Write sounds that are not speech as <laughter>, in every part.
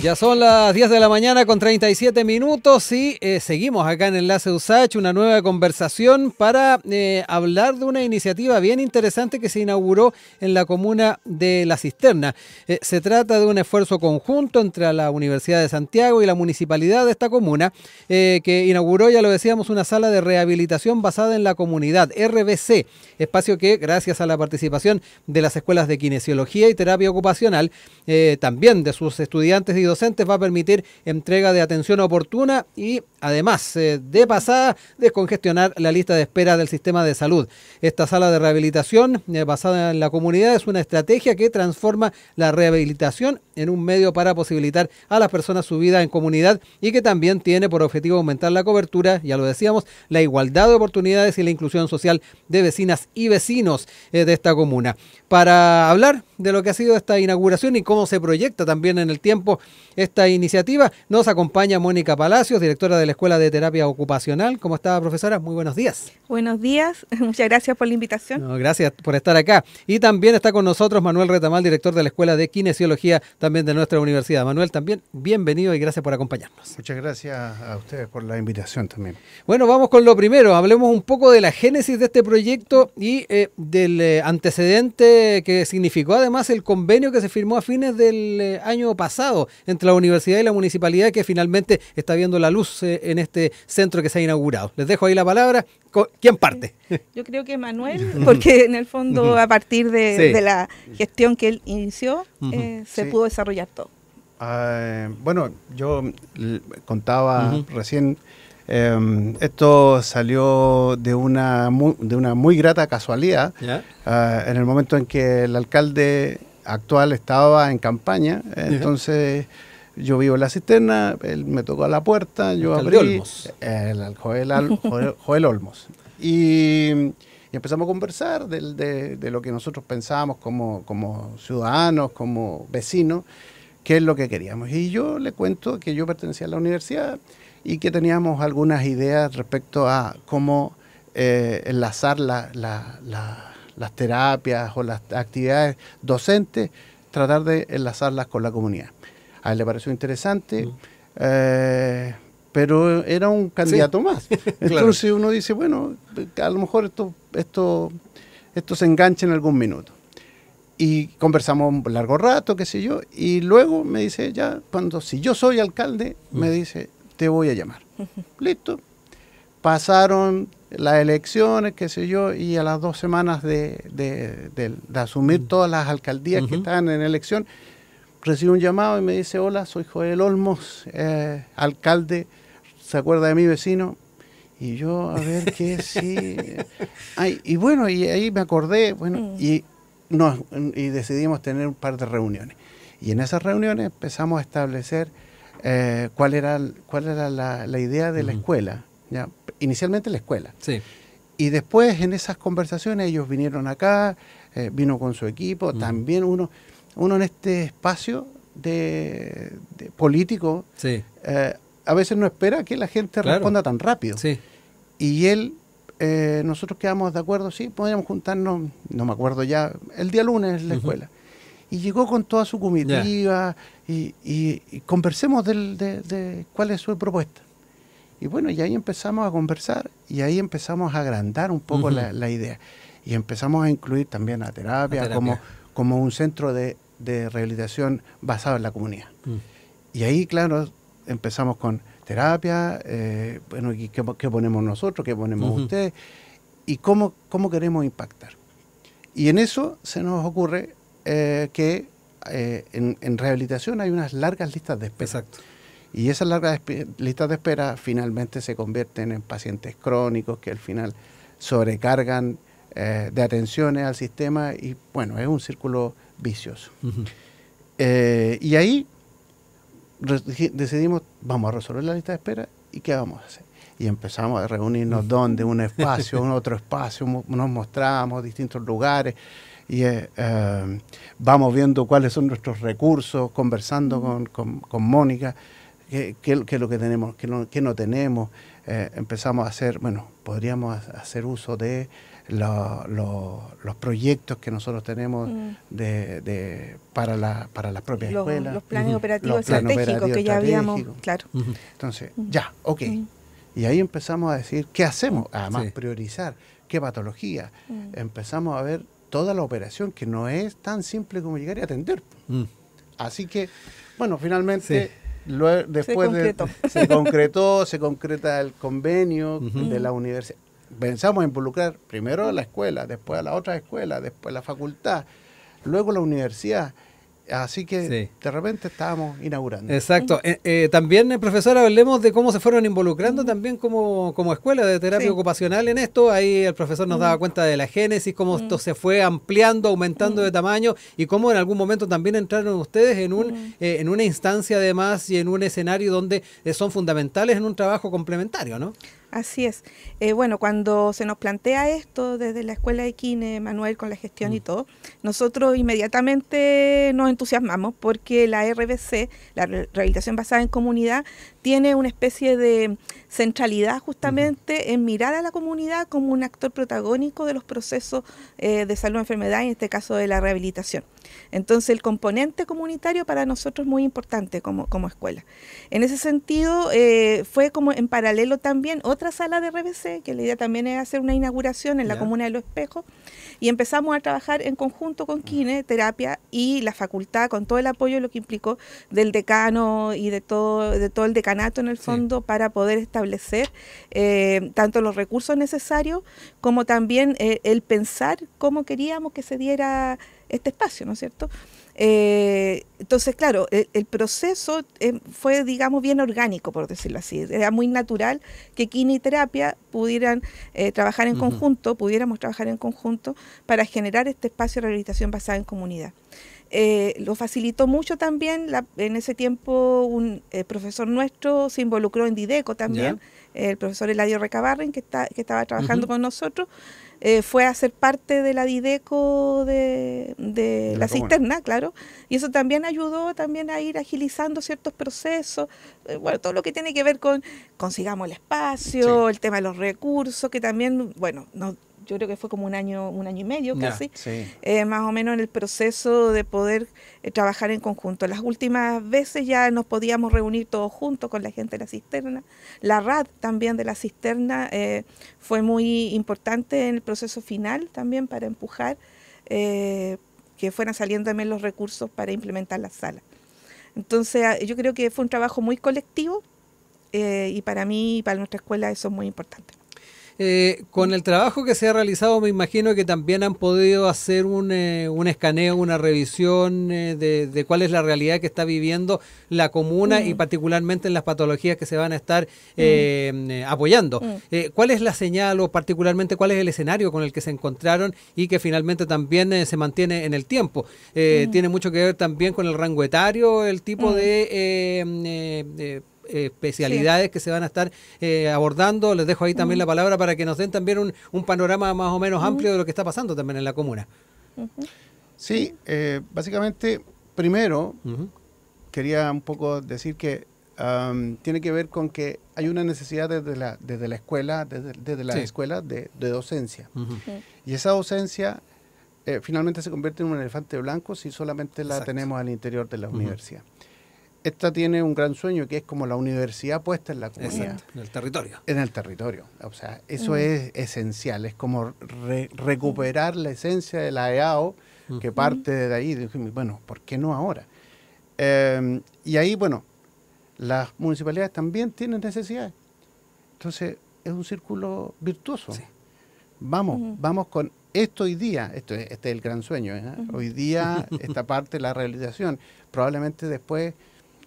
Ya son las 10 de la mañana con 37 minutos y eh, seguimos acá en Enlace USACH, una nueva conversación para eh, hablar de una iniciativa bien interesante que se inauguró en la comuna de La Cisterna. Eh, se trata de un esfuerzo conjunto entre la Universidad de Santiago y la municipalidad de esta comuna que inauguró, ya lo decíamos, una sala de rehabilitación basada en la comunidad, RBC, espacio que gracias a la participación de las escuelas de kinesiología y terapia ocupacional, también de sus estudiantes y docentes va a permitir entrega de atención oportuna y Además, eh, de pasada, descongestionar la lista de espera del sistema de salud. Esta sala de rehabilitación eh, basada en la comunidad es una estrategia que transforma la rehabilitación en un medio para posibilitar a las personas su vida en comunidad y que también tiene por objetivo aumentar la cobertura, ya lo decíamos, la igualdad de oportunidades y la inclusión social de vecinas y vecinos eh, de esta comuna. Para hablar de lo que ha sido esta inauguración y cómo se proyecta también en el tiempo esta iniciativa, nos acompaña Mónica Palacios, directora de la Escuela de Terapia Ocupacional. ¿Cómo está, profesora? Muy buenos días. Buenos días, <laughs> muchas gracias por la invitación. gracias por estar acá. Y también está con nosotros Manuel Retamal, director de la Escuela de Kinesiología también de nuestra universidad. Manuel, también bienvenido y gracias por acompañarnos. Muchas gracias a ustedes por la invitación también. Bueno, vamos con lo primero. Hablemos un poco de la génesis de este proyecto y eh, del eh, antecedente que significó además el convenio que se firmó a fines del eh, año pasado entre la universidad y la municipalidad que finalmente está viendo la luz en este centro que se ha inaugurado. Les dejo ahí la palabra. ¿Quién parte? <laughs> Yo creo que Manuel, <laughs> porque en el fondo a partir de, la gestión que él inició, eh, se pudo desarrollar todo. Ah, bueno, yo contaba recién, em, esto salió de una muy, de una muy grata casualidad, ah, en el momento en que el alcalde actual estaba en campaña, entonces yo vivo en la cisterna, él me tocó a la puerta, yo abrí. El, Joel, <laughs> Olmos. Y, empezamos a conversar de, lo que nosotros pensábamos como, ciudadanos, como vecinos, qué es lo que queríamos. Y yo le cuento que yo pertenecía a la universidad y que teníamos algunas ideas respecto a cómo eh, enlazar las terapias o las actividades docentes, tratar de enlazarlas con la comunidad. Ah, le pareció interesante. Mm. Eh, pero era un candidato más. <laughs> Entonces uno dice, bueno, a lo mejor esto, esto, esto se engancha en algún minuto. Y conversamos un largo rato, qué sé yo, y luego me dice, ya, cuando si yo soy alcalde, me mm. dice, te voy a llamar. <laughs> Listo. Pasaron las elecciones, qué sé yo, y a las dos semanas de, asumir mm. todas las alcaldías que estaban en elección, recibo un llamado y me dice, hola, soy Joel Olmos, eh, alcalde, ¿se acuerda de mi vecino? Y yo, a ver qué, <laughs> sí. y bueno, y ahí me acordé, bueno, mm. y, decidimos tener un par de reuniones. Y en esas reuniones empezamos a establecer eh, cuál era, cuál era la, idea de la escuela, ¿ya? inicialmente la escuela. Y después en esas conversaciones ellos vinieron acá, eh, vino con su equipo, también uno uno en este espacio de, político eh, a veces no espera que la gente responda tan rápido. Y él, eh, nosotros quedamos de acuerdo, sí, podríamos juntarnos, no me acuerdo ya, el día lunes en la escuela. Y llegó con toda su comitiva y, conversemos de, cuál es su propuesta. Y bueno, y ahí empezamos a conversar y ahí empezamos a agrandar un poco la, idea. Y empezamos a incluir también la terapia, terapia, Como, como un centro de de rehabilitación basado en la comunidad. Mm. Y ahí, claro, empezamos con terapia, eh, bueno, qué, ponemos nosotros? ¿Qué ponemos ustedes? ¿Y cómo, cómo queremos impactar? Y en eso se nos ocurre eh, que eh, en, rehabilitación hay unas largas listas de espera. Exacto. Y esas largas listas de espera finalmente se convierten en pacientes crónicos que al final sobrecargan de atenciones al sistema y bueno, es un círculo vicioso. Eh, y ahí decidimos, vamos a resolver la lista de espera y qué vamos a hacer. Y empezamos a reunirnos donde, un <laughs> espacio, un otro espacio, nos mostramos distintos lugares y eh, eh, vamos viendo cuáles son nuestros recursos, conversando con, Mónica, qué, es lo que tenemos, qué no, qué no tenemos, eh, empezamos a hacer, bueno, podríamos hacer uso de los proyectos que nosotros tenemos mm. de, para, para las propias los, escuelas. Los planes operativos estratégicos que ya habíamos, claro. Entonces, ya, ok. Y ahí empezamos a decir, ¿qué hacemos? Además, priorizar, ¿qué patología? Mm. Empezamos a ver toda la operación, que no es tan simple como llegar y atender. Mm. Así que, bueno, finalmente... Luego, después se concretó. <laughs> se concretó, se concreta el convenio de la universidad. Pensamos involucrar primero a la escuela, después a la otra escuela, después a la facultad, luego a la universidad. Así que de repente estábamos inaugurando. Exacto. Eh, eh, también, eh, profesor, profesora, hablemos de cómo se fueron involucrando también como, escuela de terapia ocupacional en esto. Ahí el profesor nos daba cuenta de la génesis, cómo esto se fue ampliando, aumentando de tamaño y cómo en algún momento también entraron ustedes en, un, en una instancia además y en un escenario donde son fundamentales en un trabajo complementario, ¿no? Así es. Eh, bueno, cuando se nos plantea esto desde la Escuela de Kine, Manuel, con la gestión y mm. todo, nosotros inmediatamente nos entusiasmamos porque la RBC, la Rehabilitación Basada en Comunidad, tiene una especie de centralidad justamente en mirar a la comunidad como un actor protagónico de los procesos eh, de salud enfermedad, en este caso de la rehabilitación. Entonces el componente comunitario para nosotros es muy importante como, escuela. En ese sentido eh, fue como en paralelo también otra sala de RBC, que la idea también es hacer una inauguración en la comuna de Los Espejos, y empezamos a trabajar en conjunto con Kine, terapia y la facultad con todo el apoyo, lo que implicó del decano y de todo, de todo el decanato en el fondo para poder establecer eh, tanto los recursos necesarios como también eh, el pensar cómo queríamos que se diera este espacio, ¿no es cierto? Eh, entonces, claro, e, el, proceso eh, fue, digamos, bien orgánico, por decirlo así. Era muy natural que Terapia pudieran eh, trabajar en conjunto, pudiéramos trabajar en conjunto para generar este espacio de rehabilitación basada en comunidad. lo facilitó mucho también, en ese tiempo un profesor nuestro se involucró en Dideco también, el profesor Eladio Recabarren, que, está, que estaba trabajando con nosotros. Eh, fue a ser parte de la Dideco de, la, cisterna, claro, y eso también ayudó también a ir agilizando ciertos procesos, eh, bueno, todo lo que tiene que ver con consigamos el espacio, el tema de los recursos, que también, bueno, nos yo creo que fue como un año, un año y medio casi, eh, más o menos en el proceso de poder eh, trabajar en conjunto. Las últimas veces ya nos podíamos reunir todos juntos con la gente de la cisterna. La RAD también de la cisterna eh, fue muy importante en el proceso final también para empujar que fueran saliendo también los recursos para implementar la sala. Entonces ah, yo creo que fue un trabajo muy colectivo y para mí y para nuestra escuela eso es muy importante. Eh, con el trabajo que se ha realizado, me imagino que también han podido hacer un, eh, escaneo, una revisión eh, de, cuál es la realidad que está viviendo la comuna y mm. particularmente en las patologías que se van a estar mm. apoyando. Mm. ¿Cuál es la señal o particularmente cuál es el escenario con el que se encontraron y que finalmente también se mantiene en el tiempo? Tiene mucho que ver también con el rango etario, el tipo de especialidades que se van a estar eh, abordando. Les dejo ahí también la palabra para que nos den también un, panorama más o menos amplio de lo que está pasando también en la comuna. Sí, eh, básicamente, primero, quería un poco decir que tiene que ver con que hay una necesidad desde la, desde la escuela, desde, la escuela de, docencia. Y esa docencia eh, finalmente se convierte en un elefante blanco si solamente la tenemos al interior de la universidad esta tiene un gran sueño que es como la universidad puesta en la comunidad. en el territorio. En el territorio. O sea, eso mm. es esencial, es como recuperar la esencia de la EAO que parte de ahí. Bueno, ¿por qué no ahora? Em, y ahí, bueno, las municipalidades también tienen necesidades. Entonces, es un círculo virtuoso. Vamos, vamos con esto hoy día, esto, este es el gran sueño, ¿eh? hoy día esta parte, la realización probablemente después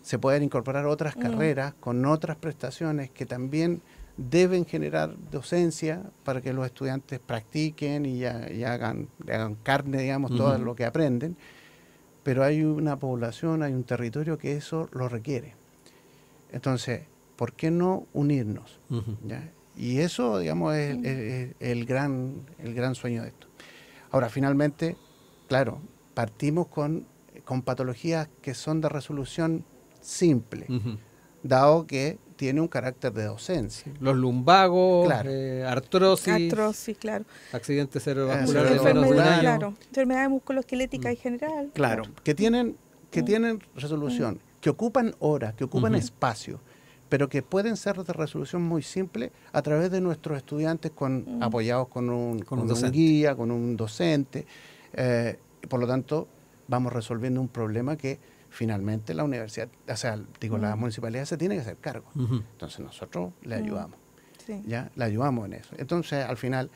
se pueden incorporar otras mm. carreras con otras prestaciones que también deben generar docencia para que los estudiantes practiquen y, hagan, hagan, carne, digamos, todo lo que aprenden. Pero hay una población, hay un territorio que eso lo requiere. Entonces, ¿por qué no unirnos? Y eso, digamos, es, es, el, gran, el gran sueño de esto. Ahora, finalmente, claro, partimos con, con patologías que son de resolución simple, dado que tiene un carácter de docencia. Los lumbagos, eh, artrosis, artrosis claro. accidentes cerebrovasculares, enfermedades, claro. musculoesqueléticas en mm. general. Claro, que tienen que mm. tienen resolución, mm. que ocupan horas, que ocupan espacio, pero que pueden ser de resolución muy simple a través de nuestros estudiantes con apoyados con un, con, un, guía, con un docente. Eh, por lo tanto, vamos resolviendo un problema que finalmente la universidad, o sea, digo, la municipalidad se tiene que hacer cargo. Entonces nosotros le ayudamos. ¿Ya? Le ayudamos en eso. Entonces, al final,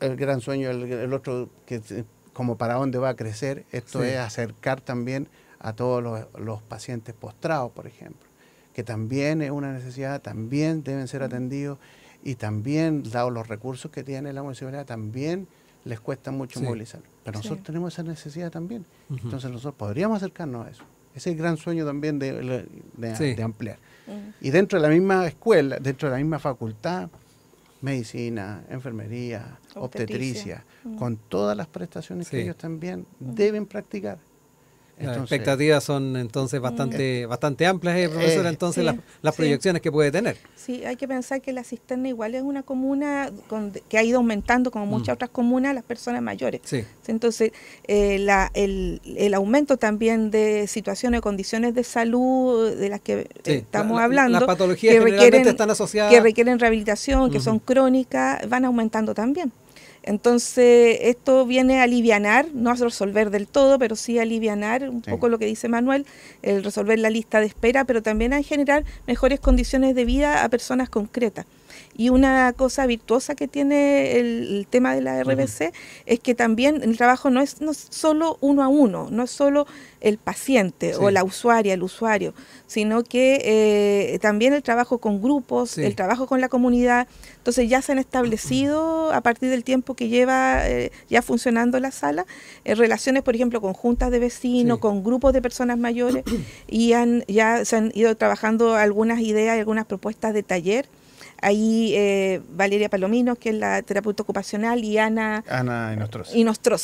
el gran sueño, el, otro, que como para dónde va a crecer, esto es acercar también a todos los, pacientes postrados, por ejemplo, que también es una necesidad, también deben ser atendidos y también, dado los recursos que tiene la municipalidad, también les cuesta mucho movilizarlo. Pero nosotros tenemos esa necesidad también. Entonces nosotros podríamos acercarnos a eso. Ese es el gran sueño también de, ampliar. Y dentro de la misma escuela, dentro de la misma facultad, medicina, enfermería, obstetricia, con todas las prestaciones que ellos también deben practicar las expectativas son entonces bastante, eh, bastante amplias, eh, profesora, eh, entonces las, proyecciones que puede tener. Sí, hay que pensar que la cisterna igual es una comuna que ha ido aumentando, como mm. muchas otras comunas, las personas mayores. Sí. Entonces, el, el, aumento también de situaciones, condiciones de salud de las que estamos hablando, las patologías que requieren, que requieren rehabilitación, que son crónicas, van aumentando también. Entonces, esto viene a aliviar, no a resolver del todo, pero sí a aliviar un poco lo que dice Manuel, el resolver la lista de espera, pero también a generar mejores condiciones de vida a personas concretas. Y una cosa virtuosa que tiene el, tema de la RBC es que también el trabajo no es, no solo uno a uno, no es solo el paciente o la usuaria, el usuario, sino que eh, también el trabajo con grupos, el trabajo con la comunidad. Entonces ya se han establecido a partir del tiempo que lleva eh, ya funcionando la sala, eh, relaciones, por ejemplo, con juntas de vecinos, con grupos de personas mayores y han, ya se han ido trabajando algunas ideas y algunas propuestas de taller Ahí eh, Valeria Palomino, que es la terapeuta ocupacional, y Ana, Ana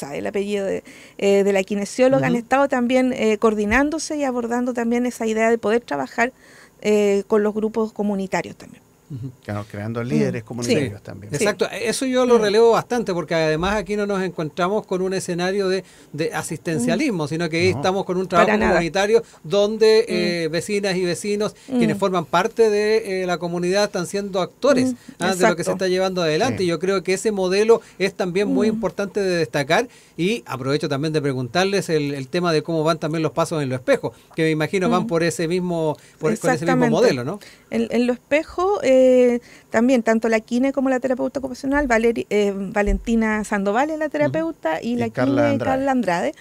el apellido de, eh, la kinesióloga, han estado también eh, coordinándose y abordando también esa idea de poder trabajar con los grupos comunitarios también. Creando mm. líderes comunitarios también. Exacto, eso yo lo mm. relevo bastante porque además aquí no nos encontramos con un escenario de, asistencialismo, mm. sino que ahí estamos con un trabajo comunitario donde eh, vecinas y vecinos, quienes forman parte de eh, la comunidad, están siendo actores ah, de lo que se está llevando adelante. y Yo creo que ese modelo es también muy importante de destacar y aprovecho también de preguntarles el, tema de cómo van también los pasos en lo espejo, que me imagino van por ese mismo, por, ese mismo modelo, ¿no? En, lo espejo... Eh, eh, también, tanto la quine como la terapeuta ocupacional, eh, Valentina Sandoval es la terapeuta y, la quine Carla Andrade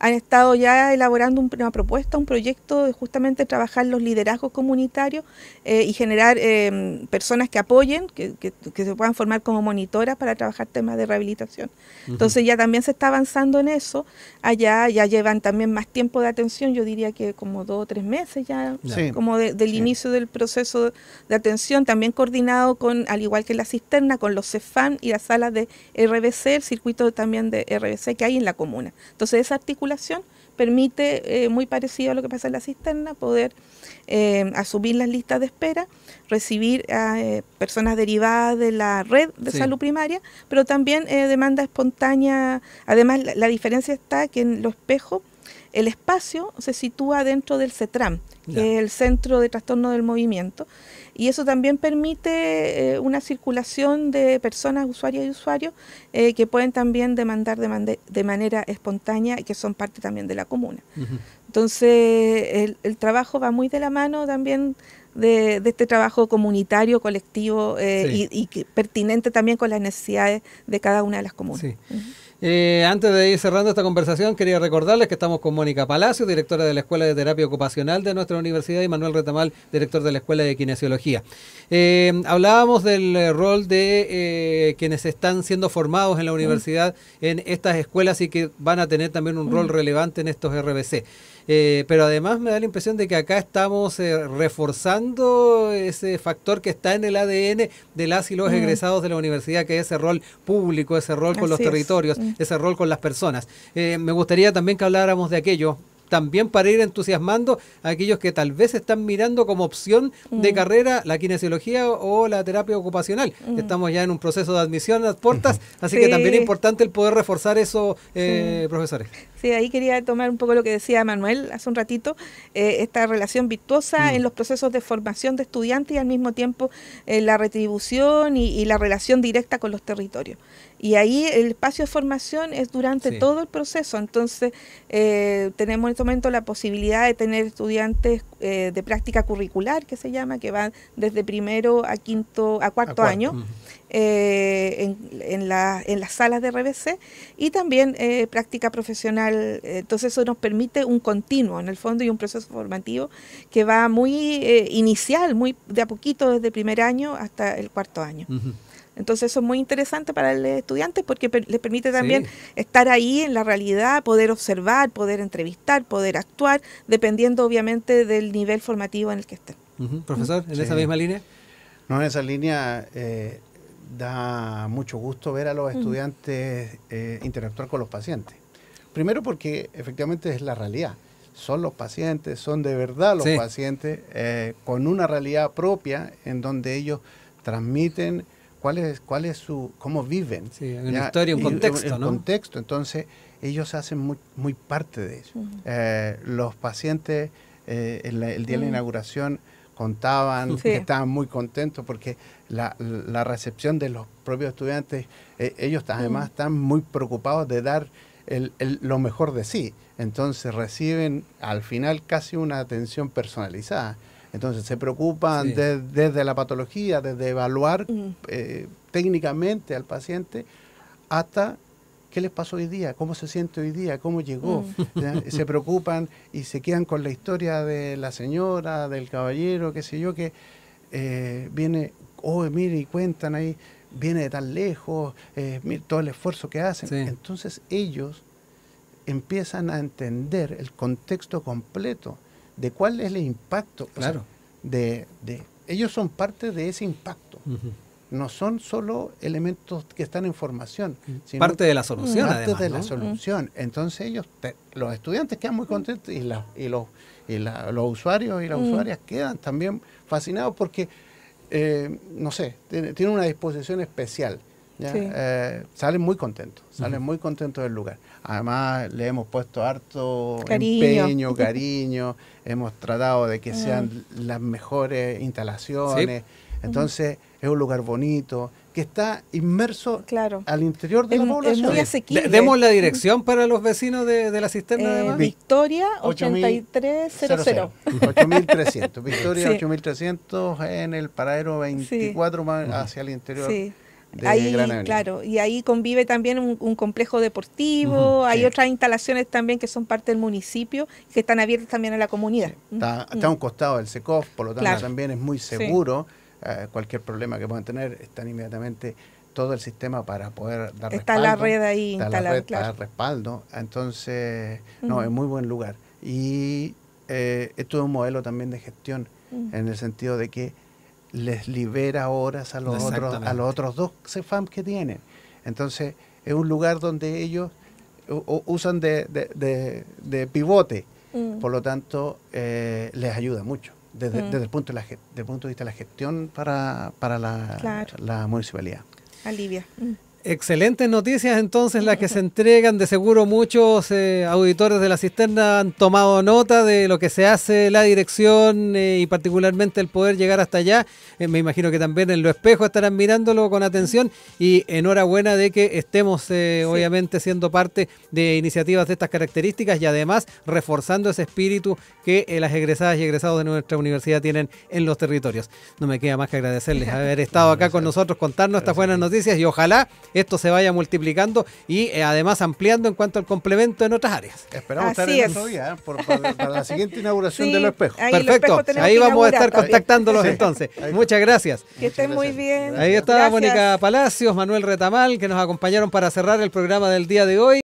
han estado ya elaborando una propuesta, un proyecto de justamente trabajar los liderazgos comunitarios eh, y generar eh, personas que apoyen, que, se puedan formar como monitoras para trabajar temas de rehabilitación. Entonces ya también se está avanzando en eso, allá ya llevan también más tiempo de atención, yo diría que como dos o tres meses ya, como del inicio del proceso de atención, también coordinado con, al igual que la cisterna, con los CEFAM y las salas de RBC, el circuito también de RBC que hay en la comuna. Entonces esa articulación permite, eh, muy parecido a lo que pasa en la cisterna, poder eh, asumir las listas de espera, recibir a eh, personas derivadas de la red de salud primaria, pero también demanda espontánea. Además, la, diferencia está que en los espejos el espacio se sitúa dentro del CETRAM, que es el Centro de Trastorno del Movimiento y eso también permite eh, una circulación de personas, usuarias y usuarios, eh, que pueden también demandar de, manera espontánea y que son parte también de la comuna. Entonces, el, trabajo va muy de la mano también de, este trabajo comunitario, colectivo eh, y, pertinente también con las necesidades de cada una de las comunas. Eh, antes de ir cerrando esta conversación, quería recordarles que estamos con Mónica Palacio, directora de la Escuela de Terapia Ocupacional de nuestra universidad, y Manuel Retamal, director de la Escuela de Kinesiología. Eh, hablábamos del eh, rol de quienes están siendo formados en la mm. universidad en estas escuelas y que van a tener también un rol mm. relevante en estos RBC. Eh, pero además me da la impresión de que acá estamos eh, reforzando ese factor que está en el ADN de las y los egresados de la universidad, que es ese rol público, ese rol con los territorios, mm. ese rol con las personas. Eh, me gustaría también que habláramos de aquello, también para ir entusiasmando a aquellos que tal vez están mirando como opción de mm. carrera la kinesiología o, la terapia ocupacional. Mm. Estamos ya en un proceso de admisión a las puertas, <laughs> así que también es importante el poder reforzar eso, eh, profesores. Sí, ahí quería tomar un poco lo que decía Manuel hace un ratito, eh, esta relación virtuosa mm. en los procesos de formación de estudiantes y al mismo tiempo eh, la retribución y la relación directa con los territorios. Y ahí el espacio de formación es durante todo el proceso. Entonces, eh, tenemos en este momento la posibilidad de tener estudiantes eh, de práctica curricular, que se llama, que van desde primero a quinto, a cuarto, año, eh, en, las salas de RBC, y también práctica profesional. Entonces, eso nos permite un continuo, en el fondo, y un proceso formativo que va muy inicial, muy de a poquito, desde primer año hasta el cuarto año. Entonces eso es muy interesante para el estudiante porque les permite también estar ahí en la realidad, poder observar, poder entrevistar, poder actuar, dependiendo obviamente del nivel formativo en el que estén. Profesor, ¿en esa misma línea? No, en esa línea eh, da mucho gusto ver a los estudiantes eh, interactuar con los pacientes. Primero porque efectivamente es la realidad. Son los pacientes, son de verdad los pacientes, eh, con una realidad propia en donde ellos transmiten cuál es, cuál es su, cómo viven. Sí, en una historia, un contexto, ¿no? El contexto, entonces ellos hacen muy, parte de eso. Eh, los pacientes, eh, el, día de la mm. inauguración, contaban que estaban muy contentos porque la, recepción de los propios estudiantes, eh, ellos además mm. están muy preocupados de dar lo mejor de sí. Entonces reciben al final casi una atención personalizada. Entonces se preocupan desde la patología, desde evaluar eh, técnicamente al paciente hasta qué les pasó hoy día, cómo se siente hoy día, cómo llegó. Se preocupan y se quedan con la historia de la señora, del caballero, qué sé yo, que eh, viene, oh, mire, y cuentan ahí, viene de tan lejos, eh, mire, todo el esfuerzo que hacen. Entonces ellos empiezan a entender el contexto completo de cuál es el impacto. de, de, ellos son parte de ese impacto. No son solo elementos que están en formación. Sino parte de la solución. Parte de la solución. Entonces ellos, los estudiantes quedan muy contentos y, la, y, los, y la, los usuarios y las usuarias quedan también fascinados porque, eh, no sé, tienen una disposición especial. Eh, salen muy contentos, salen muy contentos del lugar. Además, le hemos puesto harto cariño. empeño, <laughs> cariño, hemos tratado de que ah. sean las mejores instalaciones. Entonces, es un lugar bonito, que está inmerso al interior de la población. demos la dirección para los vecinos de, la cisterna. Eh, Victoria 8300. 8300. <laughs> Victoria 8300 en el paradero 24 hacia el interior. Sí ahí, claro, y ahí convive también un, complejo deportivo, hay otras instalaciones también que son parte del municipio que están abiertas también a la comunidad. Está, un costado del SECOF, por lo tanto también es muy seguro. Eh, cualquier problema que puedan tener, están inmediatamente todo el sistema para poder dar respaldo. Está la red ahí está para dar respaldo. Entonces, no, es muy buen lugar. Y eh, esto es un modelo también de gestión, en el sentido de que les libera horas a los, otros, a los otros dos que tienen. Entonces, es un lugar donde ellos usan de, de, pivote. Mm. Por lo tanto, eh, les ayuda mucho desde, mm. desde, el punto de la, punto de vista de la gestión para, la, municipalidad. Alivia. Mm. Excelentes noticias entonces las que se <laughs> entregan. De seguro muchos eh, auditores de la cisterna han tomado nota de lo que se hace la dirección eh, y particularmente el poder llegar hasta allá. Eh, me imagino que también en lo espejo estarán mirándolo con atención y enhorabuena de que estemos obviamente siendo parte de iniciativas de estas características y además reforzando ese espíritu que las egresadas y egresados de nuestra universidad tienen en los territorios. No me queda más que agradecerles <laughs> haber estado acá con nosotros, contarnos estas buenas noticias y ojalá esto se vaya multiplicando y eh, además ampliando en cuanto al complemento en otras áreas. Esperamos estar en día, Por, para, la <laughs> siguiente inauguración del de los espejos. Perfecto, ahí vamos a estar contactándolos entonces. Muchas gracias. Que estén muy bien. Ahí está Mónica Palacios, Manuel Retamal, que nos acompañaron para cerrar el programa del día de hoy.